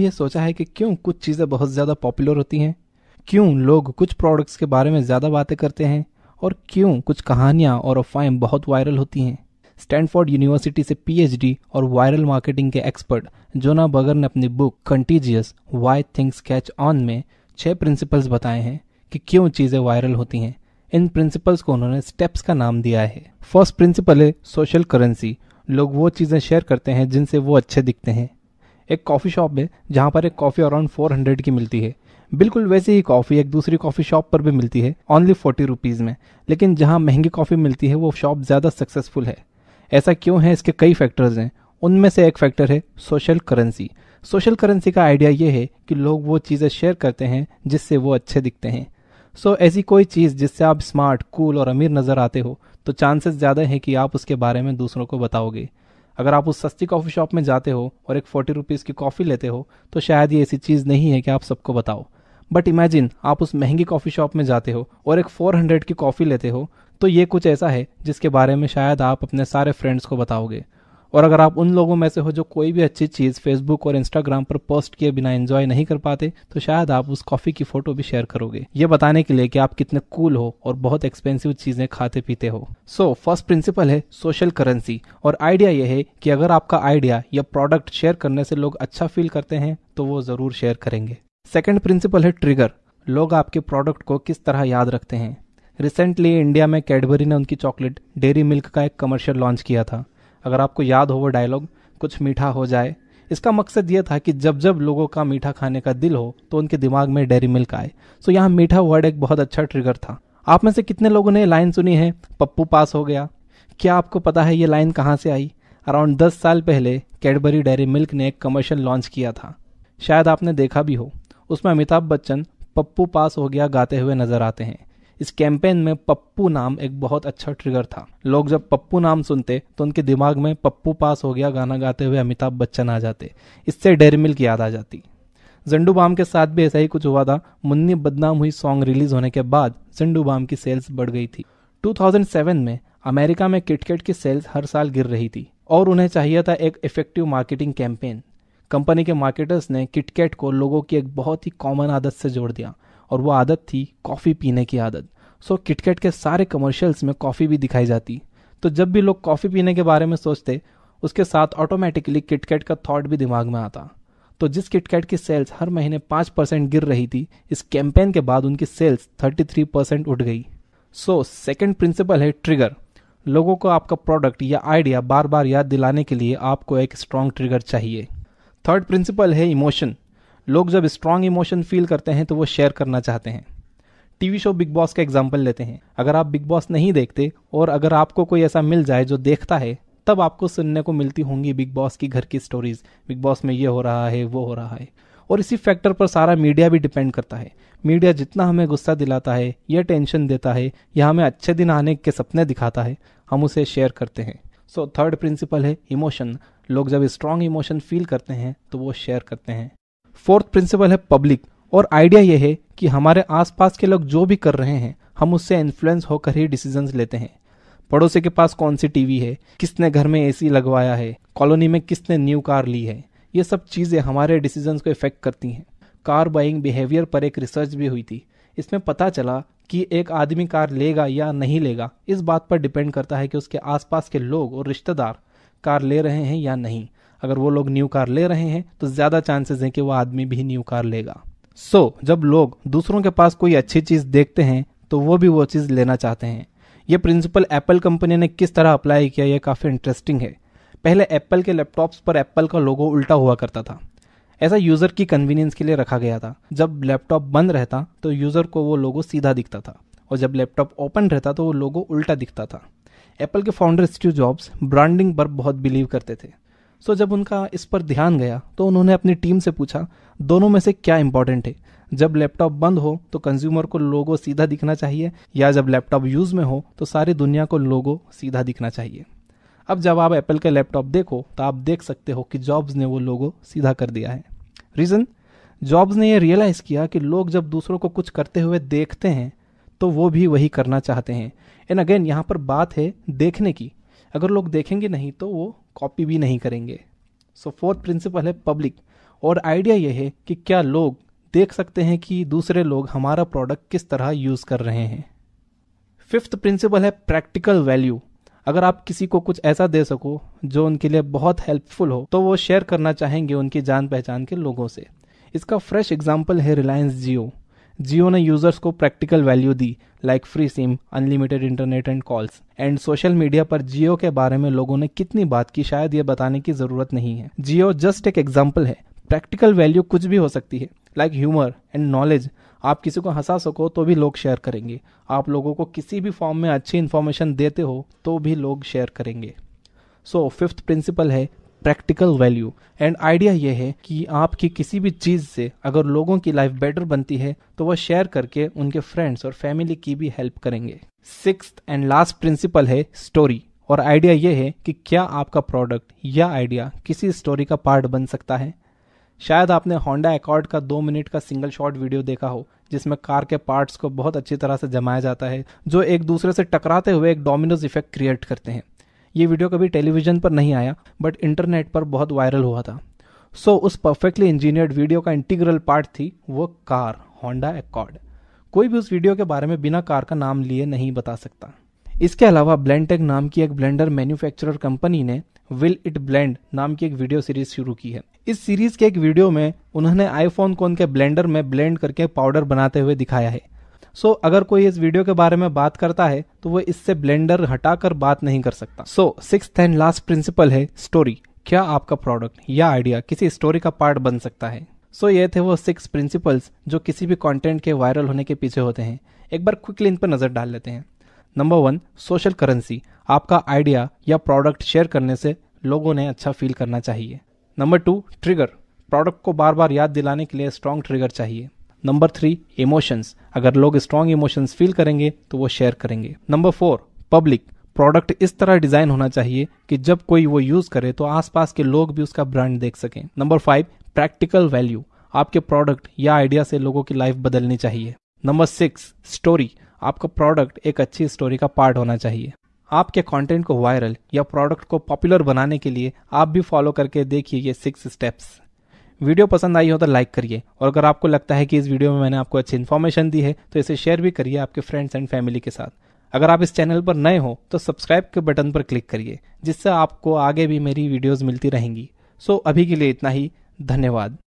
कभी ये सोचा है कि क्यों कुछ चीज़ें बहुत ज़्यादा पॉपुलर होती हैं क्यों लोग कुछ प्रोडक्ट्स के बारे में ज़्यादा बातें करते हैं और क्यों कुछ कहानियाँ और अफवाहें बहुत वायरल होती हैं स्टैनफोर्ड यूनिवर्सिटी से पीएचडी और वायरल मार्केटिंग के एक्सपर्ट जोना बगर ने अपनी book Contagious Why Things Catch On में छह प्रिंसिपल्स बताए हैं कि क्यों चीज़ें वायरल होती हैं इन प्रिंसिपल्स को उन्होंने स्टेप्स का नाम दिया है फर्स्ट प्रिंसिपल है सोशल करेंसी लोग वो चीज़ें शेयर करते हैं जिनसे वो अच्छे दिखते हैं एक कॉफ़ी शॉप में जहाँ पर एक कॉफ़ी अराउंड फोर हंड्रेड की मिलती है बिल्कुल वैसे ही कॉफ़ी एक दूसरी कॉफ़ी शॉप पर भी मिलती है ओनली फोर्टी रुपीज़ में लेकिन जहाँ महंगी कॉफ़ी मिलती है वो शॉप ज़्यादा सक्सेसफुल है ऐसा क्यों है इसके कई फैक्टर्स हैं उनमें से एक फैक्टर है सोशल करेंसी सोशल करेंसी का आइडिया ये है कि लोग वो चीज़ें शेयर करते हैं जिससे वो अच्छे दिखते हैं सो so, ऐसी कोई चीज़ जिससे आप स्मार्ट कूल और अमीर नज़र आते हो तो चांसेस ज़्यादा है कि आप उसके बारे में दूसरों को बताओगे अगर आप उस सस्ती कॉफ़ी शॉप में जाते हो और एक फोर्टी रुपीज़ की कॉफ़ी लेते हो तो शायद ये ऐसी चीज़ नहीं है कि आप सबको बताओ बट इमेजिन आप उस महंगी कॉफ़ी शॉप में जाते हो और एक फोर हंड्रेड की कॉफ़ी लेते हो तो ये कुछ ऐसा है जिसके बारे में शायद आप अपने सारे फ्रेंड्स को बताओगे और अगर आप उन लोगों में से हो जो कोई भी अच्छी चीज़ फेसबुक और इंस्टाग्राम पर पोस्ट किए बिना एंजॉय नहीं कर पाते तो शायद आप उस कॉफ़ी की फ़ोटो भी शेयर करोगे ये बताने के लिए कि आप कितने कूल हो और बहुत एक्सपेंसिव चीज़ें खाते पीते हो सो फर्स्ट प्रिंसिपल है सोशल करेंसी और आइडिया यह है कि अगर आपका आइडिया या प्रोडक्ट शेयर करने से लोग अच्छा फील करते हैं तो वो ज़रूर शेयर करेंगे सेकेंड प्रिंसिपल है ट्रिगर लोग आपके प्रोडक्ट को किस तरह याद रखते हैं रिसेंटली इंडिया में कैडबरी ने उनकी चॉकलेट डेरी मिल्क का एक कमर्शियल लॉन्च किया था अगर आपको याद हो वो डायलॉग कुछ मीठा हो जाए इसका मकसद ये था कि जब जब लोगों का मीठा खाने का दिल हो तो उनके दिमाग में डेरी मिल्क आए सो यहाँ मीठा वर्ड एक बहुत अच्छा ट्रिगर था आप में से कितने लोगों ने लाइन सुनी है पप्पू पास हो गया क्या आपको पता है ये लाइन कहाँ से आई अराउंड दस साल पहले कैडबरी डेयरी मिल्क ने एक कमर्शियल लॉन्च किया था शायद आपने देखा भी हो उसमें अमिताभ बच्चन पप्पू पास हो गया गाते हुए नजर आते हैं इस कैंपेन में पप्पू नाम एक बहुत अच्छा ट्रिगर था लोग जब पप्पू नाम सुनते तो उनके दिमाग में पप्पू पास हो गया गाना गाते हुए अमिताभ बच्चन आ जाते इससे डेरमिल की याद आ जाती जंडू बाम के साथ भी ऐसा ही कुछ हुआ था मुन्नी बदनाम हुई सॉन्ग रिलीज होने के बाद जंडू बाम की सेल्स बढ़ गई थी 2007 में अमेरिका में किटकेट की सेल्स हर साल गिर रही थी और उन्हें चाहिए था एक इफेक्टिव मार्केटिंग कैंपेन कंपनी के मार्केटर्स ने किटकेट को लोगों की एक बहुत ही कॉमन आदत से जोड़ दिया और वो आदत थी कॉफ़ी पीने की आदत सो किटकेट के सारे कमर्शियल्स में कॉफ़ी भी दिखाई जाती तो जब भी लोग कॉफ़ी पीने के बारे में सोचते उसके साथ ऑटोमेटिकली किटकेट का थॉट भी दिमाग में आता तो जिस किटकैट की सेल्स हर महीने पाँच परसेंट गिर रही थी इस कैंपेन के बाद उनकी सेल्स थर्टी थ्री परसेंट उठ गई सो सेकेंड प्रिंसिपल है ट्रिगर लोगों को आपका प्रोडक्ट या आइडिया बार बार याद दिलाने के लिए आपको एक स्ट्रॉन्ग ट्रिगर चाहिए थर्ड प्रिंसिपल है इमोशन लोग जब स्ट्रॉन्ग इमोशन फील करते हैं तो वो शेयर करना चाहते हैं टीवी शो बिग बॉस का एग्जाम्पल लेते हैं अगर आप बिग बॉस नहीं देखते और अगर आपको कोई ऐसा मिल जाए जो देखता है तब आपको सुनने को मिलती होंगी बिग बॉस की घर की स्टोरीज बिग बॉस में ये हो रहा है वो हो रहा है और इसी फैक्टर पर सारा मीडिया भी डिपेंड करता है मीडिया जितना हमें गुस्सा दिलाता है या टेंशन देता है या हमें अच्छे दिन आने के सपने दिखाता है हम उसे शेयर करते हैं सो थर्ड प्रिंसिपल है इमोशन लोग जब स्ट्रांग इमोशन फील करते हैं तो वो शेयर करते हैं फोर्थ प्रिंसिपल है पब्लिक और आइडिया यह है कि हमारे आसपास के लोग जो भी कर रहे हैं हम उससे इन्फ्लुएंस होकर ही डिसीजन लेते हैं पड़ोसी के पास कौन सी टीवी है किसने घर में एसी लगवाया है कॉलोनी में किसने न्यू कार ली है ये सब चीज़ें हमारे डिसीजन को इफेक्ट करती हैं कार बाइंग बिहेवियर पर एक रिसर्च भी हुई थी इसमें पता चला कि एक आदमी कार लेगा या नहीं लेगा इस बात पर डिपेंड करता है कि उसके आसपास के लोग और रिश्तेदार कार ले रहे हैं या नहीं अगर वो लोग न्यू कार ले रहे हैं तो ज्यादा चांसेस हैं कि वो आदमी भी न्यू कार लेगा सो so, जब लोग दूसरों के पास कोई अच्छी चीज देखते हैं तो वो भी वो चीज लेना चाहते हैं ये प्रिंसिपल एप्पल कंपनी ने किस तरह अप्लाई किया यह काफी इंटरेस्टिंग है पहले एप्पल के लैपटॉप्स पर एप्पल का लोगो उल्टा हुआ करता था ऐसा यूजर की कन्वीनियंस के लिए रखा गया था जब लैपटॉप बंद रहता तो यूजर को वो लोगो सीधा दिखता था और जब लैपटॉप ओपन रहता तो वो लोगो उल्टा दिखता था एप्पल के फाउंडर स्टीव जॉब्स ब्रांडिंग पर बहुत बिलीव करते थे सो जब उनका इस पर ध्यान गया तो उन्होंने अपनी टीम से पूछा दोनों में से क्या इंपॉर्टेंट है जब लैपटॉप बंद हो तो कंज्यूमर को लोगो सीधा दिखना चाहिए या जब लैपटॉप यूज़ में हो तो सारी दुनिया को लोगो सीधा दिखना चाहिए अब जब आप एप्पल का लैपटॉप देखो तो आप देख सकते हो कि जॉब्स ने वो लोगो सीधा कर दिया है रीज़न जॉब्स ने ये रियलाइज़ किया कि लोग जब दूसरों को कुछ करते हुए देखते हैं तो वो भी वही करना चाहते हैं एंड अगेन यहाँ पर बात है देखने की अगर लोग देखेंगे नहीं तो वो कॉपी भी नहीं करेंगे सो फोर्थ प्रिंसिपल है पब्लिक और आइडिया यह है कि क्या लोग देख सकते हैं कि दूसरे लोग हमारा प्रोडक्ट किस तरह यूज़ कर रहे हैं फिफ्थ प्रिंसिपल है प्रैक्टिकल वैल्यू अगर आप किसी को कुछ ऐसा दे सको जो उनके लिए बहुत हेल्पफुल हो तो वो शेयर करना चाहेंगे उनकी जान पहचान के लोगों से इसका फ्रेश एग्जाम्पल है रिलायंस जियो जियो ने यूजर्स को प्रैक्टिकल वैल्यू दी like free SIM unlimited internet and calls and social media पर जियो के बारे में लोगों ने कितनी बात की शायद ये बताने की जरूरत नहीं है जियो जस्ट एक एग्जाम्पल है प्रैक्टिकल वैल्यू कुछ भी हो सकती है लाइक ह्यूमर एंड नॉलेज आप किसी को हंसा सको तो भी लोग शेयर करेंगे आप लोगों को किसी भी फॉर्म में अच्छी इन्फॉर्मेशन देते हो तो भी लोग शेयर करेंगे सो फिफ्थ प्रिंसिपल है प्रैक्टिकल वैल्यू एंड आइडिया ये है कि आपकी किसी भी चीज़ से अगर लोगों की लाइफ बेटर बनती है तो वह शेयर करके उनके फ्रेंड्स और फैमिली की भी हेल्प करेंगे सिक्स एंड लास्ट प्रिंसिपल है स्टोरी और आइडिया ये है कि क्या आपका प्रोडक्ट या आइडिया किसी स्टोरी का पार्ट बन सकता है शायद आपने होंडा एकॉर्ड का दो मिनट का सिंगल शॉट वीडियो देखा हो जिसमें कार के पार्ट्स को बहुत अच्छी तरह से जमाया जाता है जो एक दूसरे से टकराते हुए एक डोमिनोज इफेक्ट क्रिएट करते हैं ये वीडियो कभी टेलीविजन पर नहीं आया बट इंटरनेट पर बहुत वायरल हुआ था सो so, उस परफेक्टली इंजीनियर्ड वीडियो का इंटीग्रल पार्ट थी वो कार होंडा एकॉर्ड कोई भी उस वीडियो के बारे में बिना कार का नाम लिए नहीं बता सकता इसके अलावा ब्लेंडटेक नाम की एक ब्लेंडर मैन्युफैक्चरर कंपनी ने विल इट ब्लेंड नाम की एक वीडियो सीरीज शुरू की है इस सीरीज के एक वीडियो में उन्होंने आईफोन को उनके ब्लेंडर में ब्लेंड करके पाउडर बनाते हुए दिखाया है सो so, अगर कोई इस वीडियो के बारे में बात करता है तो वो इससे ब्लेंडर हटाकर बात नहीं कर सकता so six and last principle है स्टोरी क्या आपका प्रोडक्ट या आइडिया किसी स्टोरी का पार्ट बन सकता है सो so, ये थे वो सिक्स प्रिंसिपल्स जो किसी भी कंटेंट के वायरल होने के पीछे होते हैं एक बार क्विकली इन पर नज़र डाल लेते हैं नंबर वन सोशल करेंसी आपका आइडिया या प्रोडक्ट शेयर करने से लोगों ने अच्छा फील करना चाहिए नंबर टू ट्रिगर प्रोडक्ट को बार बार याद दिलाने के लिए स्ट्रॉन्ग ट्रिगर चाहिए नंबर थ्री इमोशंस अगर लोग स्ट्रांग इमोशंस फील करेंगे तो वो शेयर करेंगे नंबर फोर पब्लिक प्रोडक्ट इस तरह डिजाइन होना चाहिए कि जब कोई वो यूज करे तो आसपास के लोग भी उसका ब्रांड देख सकें नंबर फाइव प्रैक्टिकल वैल्यू आपके प्रोडक्ट या आइडिया से लोगों की लाइफ बदलनी चाहिए नंबर सिक्स स्टोरी आपका प्रोडक्ट एक अच्छी स्टोरी का पार्ट होना चाहिए आपके कंटेंट को वायरल या प्रोडक्ट को पॉपुलर बनाने के लिए आप भी फॉलो करके देखिए ये सिक्स स्टेप्स वीडियो पसंद आई हो तो लाइक करिए और अगर आपको लगता है कि इस वीडियो में मैंने आपको अच्छी इन्फॉर्मेशन दी है तो इसे शेयर भी करिए आपके फ्रेंड्स एंड फैमिली के साथ अगर आप इस चैनल पर नए हो तो सब्सक्राइब के बटन पर क्लिक करिए जिससे आपको आगे भी मेरी वीडियोज़ मिलती रहेंगी सो अभी के लिए इतना ही धन्यवाद